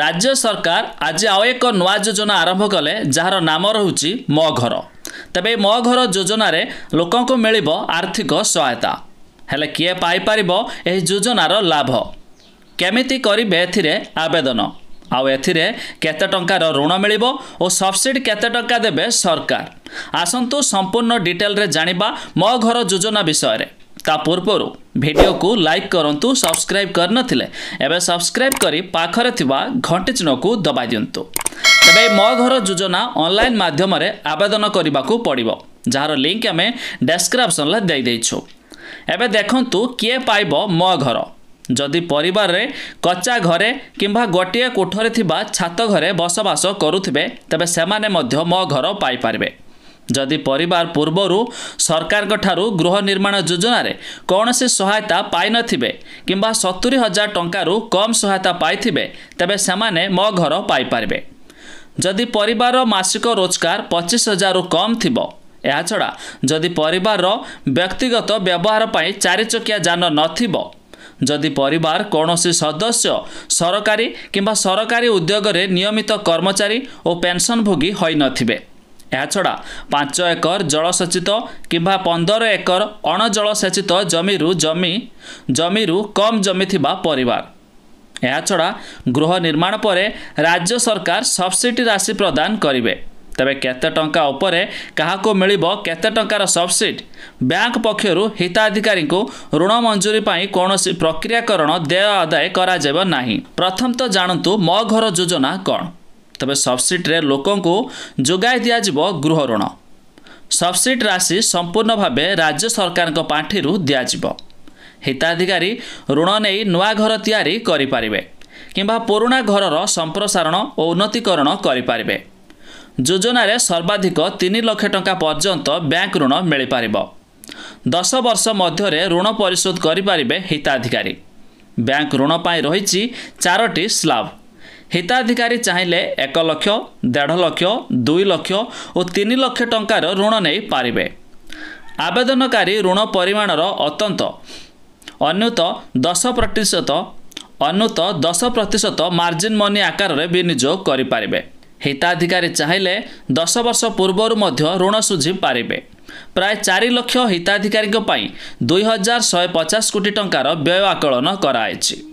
ରାଜ୍ୟ ସରକାର ଆଜି ଆଉ ଏକ ନୂଆ ଯୋଜନା ଆରମ୍ଭ କଲେ ଯାହାର ନାମ ରହୁଛି ମୋ ଘର ତେବେ ମୋ ଘର ଯୋଜନାରେ ଲୋକଙ୍କୁ ମିଳିବ ଆର୍ଥିକ ସହାୟତା ହେଲେ କିଏ ପାଇପାରିବ ଏହି ଯୋଜନାର ଲାଭ କେମିତି କରିବେ ଏଥିରେ ଆବେଦନ ଆଉ ଏଥିରେ କେତେ ଟଙ୍କାର ଋଣ ମିଳିବ ଓ ସବସିଡି କେତେ ଟଙ୍କା ଦେବେ ସରକାର ଆସନ୍ତୁ ସମ୍ପୂର୍ଣ୍ଣ ଡିଟେଲରେ ଜାଣିବା ମୋ ଘର ଯୋଜନା ବିଷୟରେ ତା ପୂର୍ବରୁ ଭିଡ଼ିଓକୁ ଲାଇକ୍ କରନ୍ତୁ ସବସ୍କ୍ରାଇବ୍ କରିନଥିଲେ ଏବେ ସବସ୍କ୍ରାଇବ୍ କରି ପାଖରେ ଥିବା ଘଣ୍ଟି ଚିହ୍ନକୁ ଦବାଇ ଦିଅନ୍ତୁ ତେବେ ମୋ ଘର ଯୋଜନା ଅନଲାଇନ୍ ମାଧ୍ୟମରେ ଆବେଦନ କରିବାକୁ ପଡ଼ିବ ଯାହାର ଲିଙ୍କ୍ ଆମେ ଡେସ୍କ୍ରିପ୍ସନ୍ରେ ଦେଇଦେଇଛୁ ଏବେ ଦେଖନ୍ତୁ କିଏ ପାଇବ ମୋ ଘର ଯଦି ପରିବାରରେ କଚ୍ଚା ଘରେ କିମ୍ବା ଗୋଟିଏ କୋଠରେ ଥିବା ଛାତ ଘରେ ବସବାସ କରୁଥିବେ ତେବେ ସେମାନେ ମଧ୍ୟ ମୋ ଘର ପାଇପାରିବେ ଯଦି ପରିବାର ପୂର୍ବରୁ ସରକାରଙ୍କଠାରୁ ଗୃହ ନିର୍ମାଣ ଯୋଜନାରେ କୌଣସି ସହାୟତା ପାଇନଥିବେ କିମ୍ବା ସତୁରି ହଜାର ଟଙ୍କାରୁ କମ୍ ସହାୟତା ପାଇଥିବେ ତେବେ ସେମାନେ ମୋ ଘର ପାଇପାରିବେ ଯଦି ପରିବାରର ମାସିକ ରୋଜଗାର ପଚିଶ ହଜାରରୁ କମ୍ ଥିବ ଏହାଛଡ଼ା ଯଦି ପରିବାରର ବ୍ୟକ୍ତିଗତ ବ୍ୟବହାର ପାଇଁ ଚାରିଚକିଆ ଯାନ ନଥିବ ଯଦି ପରିବାର କୌଣସି ସଦସ୍ୟ ସରକାରୀ କିମ୍ବା ସରକାରୀ ଉଦ୍ୟୋଗରେ ନିୟମିତ କର୍ମଚାରୀ ଓ ଭୋଗୀ ହୋଇନଥିବେ ଏହାଛଡ଼ା ପାଞ୍ଚ ଏକର ଜଳସେଚିତ କିମ୍ବା ପନ୍ଦର ଏକର ଅଣଜଳସେଚିତ ଜମିରୁ ଜମି ଜମିରୁ କମ୍ ଜମି ଥିବା ପରିବାର ଏହାଛଡ଼ା ଗୃହ ନିର୍ମାଣ ପରେ ରାଜ୍ୟ ସରକାର ସବସିଡ଼ି ରାଶି ପ୍ରଦାନ କରିବେ ତେବେ କେତେ ଟଙ୍କା ଉପରେ କାହାକୁ ମିଳିବ କେତେ ଟଙ୍କାର ସବସିଡ଼ ବ୍ୟାଙ୍କ ପକ୍ଷରୁ ହିତାଧିକାରୀଙ୍କୁ ଋଣ ମଞ୍ଜୁରୀ ପାଇଁ କୌଣସି ପ୍ରକ୍ରିୟାକରଣ ଦେୟ ଆଦାୟ କରାଯିବ ନାହିଁ ପ୍ରଥମତଃ ଜାଣନ୍ତୁ ମୋ ଘର ଯୋଜନା କ'ଣ ତେବେ ସବସିଡ଼ିରେ ଲୋକଙ୍କୁ ଯୋଗାଇ ଦିଆଯିବ ଗୃହ ଋଣ ସବସିଡ଼ି ରାଶି ସମ୍ପୂର୍ଣ୍ଣ ଭାବେ ରାଜ୍ୟ ସରକାରଙ୍କ ପାଣ୍ଠିରୁ ଦିଆଯିବ ହିତାଧିକାରୀ ଋଣ ନେଇ ନୂଆ ଘର ତିଆରି କରିପାରିବେ କିମ୍ବା ପୁରୁଣା ଘରର ସମ୍ପ୍ରସାରଣ ଓ ଉନ୍ନତିକରଣ କରିପାରିବେ ଯୋଜନାରେ ସର୍ବାଧିକ ତିନି ଲକ୍ଷ ଟଙ୍କା ପର୍ଯ୍ୟନ୍ତ ବ୍ୟାଙ୍କ ଋଣ ମିଳିପାରିବ ଦଶ ବର୍ଷ ମଧ୍ୟରେ ଋଣ ପରିଶୋଧ କରିପାରିବେ ହିତାଧିକାରୀ ବ୍ୟାଙ୍କ ଋଣ ପାଇଁ ରହିଛି ଚାରୋଟି ସ୍ଲାବ୍ ହିତାଧିକାରୀ ଚାହିଁଲେ ଏକ ଲକ୍ଷ ଦେଢ଼ ଲକ୍ଷ ଦୁଇ ଲକ୍ଷ ଓ ତିନି ଲକ୍ଷ ଟଙ୍କାର ଋଣ ନେଇପାରିବେ ଆବେଦନକାରୀ ଋଣ ପରିମାଣର ଅତ୍ୟନ୍ତ ଅନ୍ୟୁତ ଦଶ ପ୍ରତିଶତ ଅନ୍ୟୁତ ଦଶ ପ୍ରତିଶତ ମାର୍ଜିନ୍ ମନି ଆକାରରେ ବିନିଯୋଗ କରିପାରିବେ ହିତାଧିକାରୀ ଚାହିଁଲେ ଦଶ ବର୍ଷ ପୂର୍ବରୁ ମଧ୍ୟ ଋଣ ଶୁଝିପାରିବେ ପ୍ରାୟ ଚାରି ଲକ୍ଷ ହିତାଧିକାରୀଙ୍କ ପାଇଁ ଦୁଇ ହଜାର ଶହେ ପଚାଶ କୋଟି ଟଙ୍କାର ବ୍ୟୟ ଆକଳନ କରାଯାଇଛି